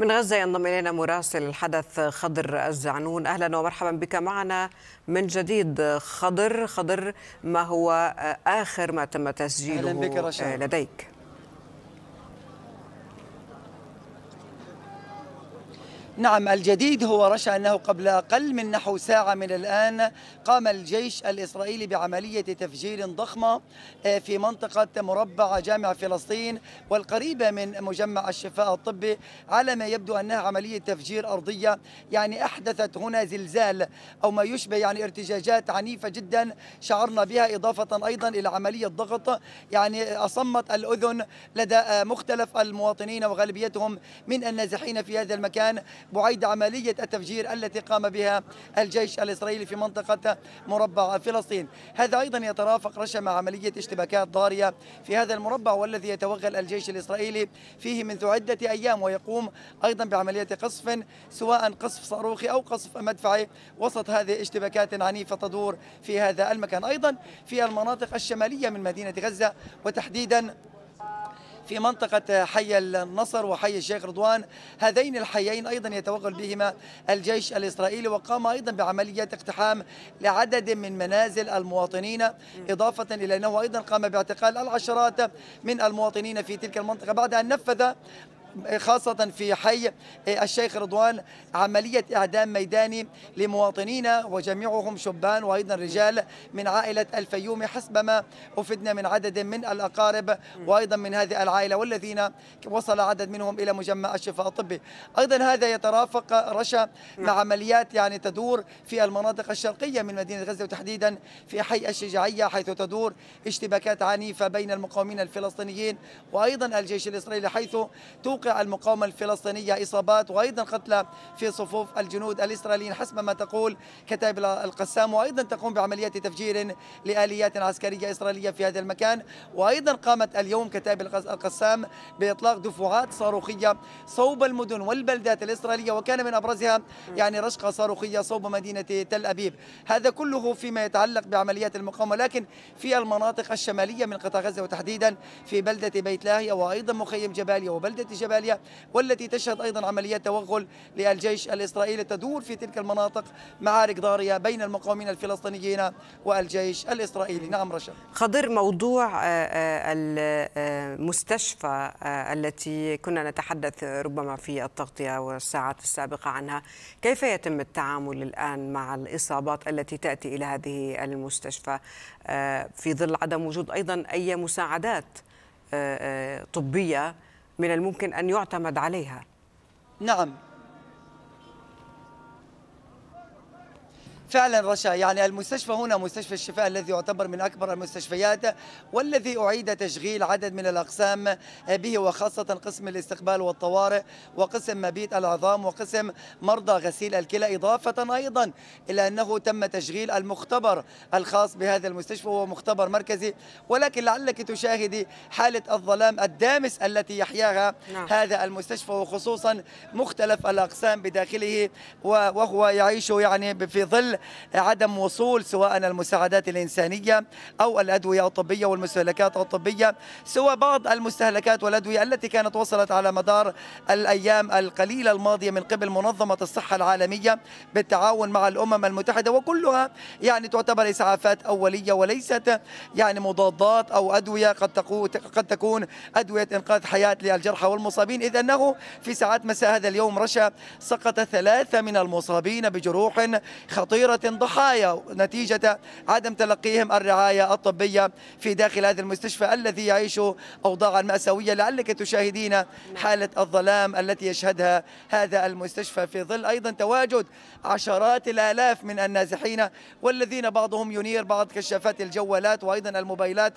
من غزة ينضم إلينا مراسل الحدث خضر الزعنون أهلا ومرحبا بك معنا من جديد خضر خضر ما هو آخر ما تم تسجيله أهلا بك آه، لديك نعم الجديد هو رشا أنه قبل أقل من نحو ساعة من الآن قام الجيش الإسرائيلي بعملية تفجير ضخمة آه، في منطقة مربع جامع فلسطين والقريبة من مجمع الشفاء الطبي على ما يبدو أنها عملية تفجير أرضية يعني أحدثت هنا زلزال أو ما يشبه يعني ارتجاجات عنيفة جدا شعرنا بها إضافة أيضا إلى عملية ضغط يعني أصمت الأذن لدى آه، مختلف المواطنين وغالبيتهم من النازحين في هذا المكان بعيد عملية التفجير التي قام بها الجيش الإسرائيلي في منطقة مربع فلسطين هذا أيضا يترافق رشم عملية اشتباكات ضارية في هذا المربع والذي يتوغل الجيش الإسرائيلي فيه منذ عدة أيام ويقوم أيضا بعملية قصف سواء قصف صاروخي أو قصف مدفعي وسط هذه اشتباكات عنيفة تدور في هذا المكان أيضا في المناطق الشمالية من مدينة غزة وتحديدا في منطقة حي النصر وحي الشيخ رضوان هذين الحيين أيضا يتوغل بهما الجيش الإسرائيلي وقام أيضا بعملية اقتحام لعدد من منازل المواطنين إضافة إلى أنه أيضا قام باعتقال العشرات من المواطنين في تلك المنطقة بعد أن نفذ خاصة في حي الشيخ رضوان عملية إعدام ميداني لمواطنينا وجميعهم شبان وأيضا رجال من عائلة الفيومي حسب ما أفدنا من عدد من الأقارب وأيضا من هذه العائلة والذين وصل عدد منهم إلى مجمع الشفاء الطبي أيضا هذا يترافق رشا مع نعم. عمليات يعني تدور في المناطق الشرقية من مدينة غزة وتحديدا في حي الشجاعية حيث تدور اشتباكات عنيفة بين المقاومين الفلسطينيين وأيضا الجيش الإسرائيلي حيث توقف توقع المقاومة الفلسطينية إصابات وأيضا قتلى في صفوف الجنود الإسرائيليين حسب ما تقول كتائب القسام وأيضا تقوم بعمليات تفجير لآليات عسكرية إسرائيلية في هذا المكان وأيضا قامت اليوم كتائب القسام بإطلاق دفعات صاروخية صوب المدن والبلدات الإسرائيلية وكان من أبرزها يعني رشقة صاروخية صوب مدينة تل أبيب هذا كله فيما يتعلق بعمليات المقاومة لكن في المناطق الشمالية من قطاع غزة وتحديدا في بلدة بيت لاهيا وأيضا مخيم جباليا وبلدة جبل جبالية والتي تشهد أيضا عمليات توغل للجيش الإسرائيلي تدور في تلك المناطق معارك ضارية بين المقاومين الفلسطينيين والجيش الإسرائيلي نعم رشا خضر موضوع آه، آه، المستشفى آه، التي كنا نتحدث ربما في التغطية والساعات السابقة عنها كيف يتم التعامل الآن مع الإصابات التي تأتي إلى هذه المستشفى في ظل عدم وجود أيضا أي مساعدات طبية من الممكن أن يعتمد عليها نعم فعلا رشا يعني المستشفى هنا مستشفى الشفاء الذي يعتبر من أكبر المستشفيات والذي أعيد تشغيل عدد من الأقسام به وخاصة قسم الاستقبال والطوارئ وقسم مبيت العظام وقسم مرضى غسيل الكلى إضافة أيضا إلى أنه تم تشغيل المختبر الخاص بهذا المستشفى وهو مختبر مركزي ولكن لعلك تشاهدي حالة الظلام الدامس التي يحياها نعم. هذا المستشفى وخصوصا مختلف الأقسام بداخله وهو يعيش يعني في ظل عدم وصول سواء المساعدات الإنسانية أو الأدوية الطبية والمستهلكات الطبية سوى بعض المستهلكات والأدوية التي كانت وصلت على مدار الأيام القليلة الماضية من قبل منظمة الصحة العالمية بالتعاون مع الأمم المتحدة وكلها يعني تعتبر إسعافات أولية وليست يعني مضادات أو أدوية قد قد تكون أدوية إنقاذ حياة للجرحى والمصابين إذ أنه في ساعات مساء هذا اليوم رشا سقط ثلاثة من المصابين بجروح خطيرة كثيرة ضحايا نتيجة عدم تلقيهم الرعاية الطبية في داخل هذا المستشفى الذي يعيش أوضاعا مأساوية لعلك تشاهدين حالة الظلام التي يشهدها هذا المستشفى في ظل أيضا تواجد عشرات الآلاف من النازحين والذين بعضهم ينير بعض كشافات الجوالات وأيضا الموبايلات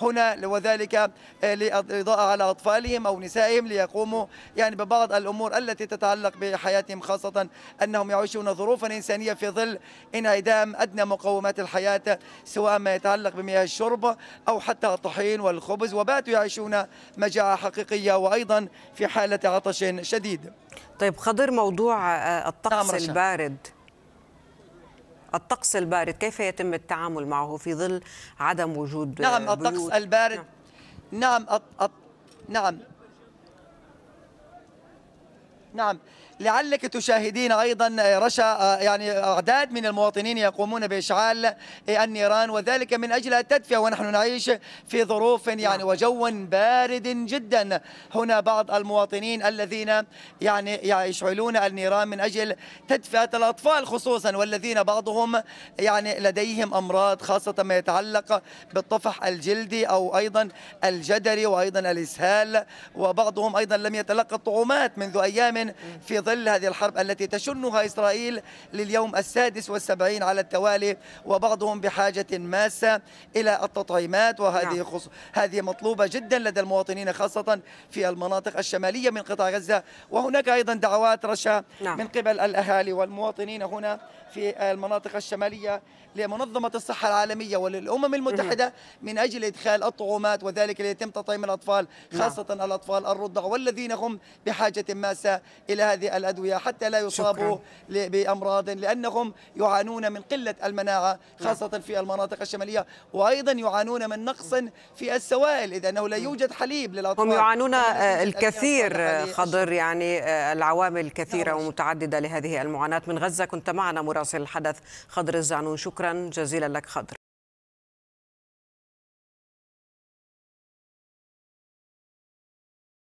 هنا وذلك للإضاءة على أطفالهم أو نسائهم ليقوموا يعني ببعض الأمور التي تتعلق بحياتهم خاصة أنهم يعيشون ظروفا إنسانية في ظل انعدام أدنى مقومات الحياة سواء ما يتعلق بمياه الشرب أو حتى الطحين والخبز وباتوا يعيشون مجاعة حقيقية وأيضا في حالة عطش شديد طيب خضر موضوع آه، الطقس نعم البارد الطقس البارد كيف يتم التعامل معه في ظل عدم وجود نعم الطقس البارد نعم نعم, نعم. نعم. لعلك تشاهدين أيضا آه، رشا آه، يعني أعداد من المواطنين يقومون بإشعال آه، النيران وذلك من أجل التدفئة ونحن نعيش في ظروف يعني نعم. وجو بارد جدا هنا بعض المواطنين الذين يعني يشعلون النيران من أجل تدفئة الأطفال خصوصا والذين بعضهم يعني لديهم أمراض خاصة ما يتعلق بالطفح الجلدي أو أيضا الجدري وأيضا الإسهال وبعضهم أيضا لم يتلقى الطعومات منذ أيام نعم. في ظل هذه الحرب التي تشنها إسرائيل لليوم السادس والسبعين على التوالي وبعضهم بحاجة ماسة إلى التطعيمات وهذه نعم. خص... هذه مطلوبة جدا لدى المواطنين خاصة في المناطق الشمالية من قطاع غزة وهناك أيضا دعوات رشا نعم. من قبل الأهالي والمواطنين هنا في المناطق الشمالية لمنظمة الصحة العالمية وللأمم المتحدة من أجل إدخال الطعومات وذلك ليتم تطعيم الأطفال نعم. خاصة نعم. الأطفال الرضع والذين هم بحاجة ماسة إلى هذه الأدوية حتى لا يصابوا شكرا. بأمراض لأنهم يعانون من قلة المناعة نعم. خاصة في المناطق الشمالية وأيضا يعانون من نقص في السوائل إذا أنه لا نعم. يوجد حليب للأطفال هم يعانون آه، الكثير خضر يعني آه، العوامل كثيرة نعم. ومتعددة لهذه المعاناة من غزة كنت معنا مراسل الحدث خضر الزعنون شكرا جزيلا لك خضر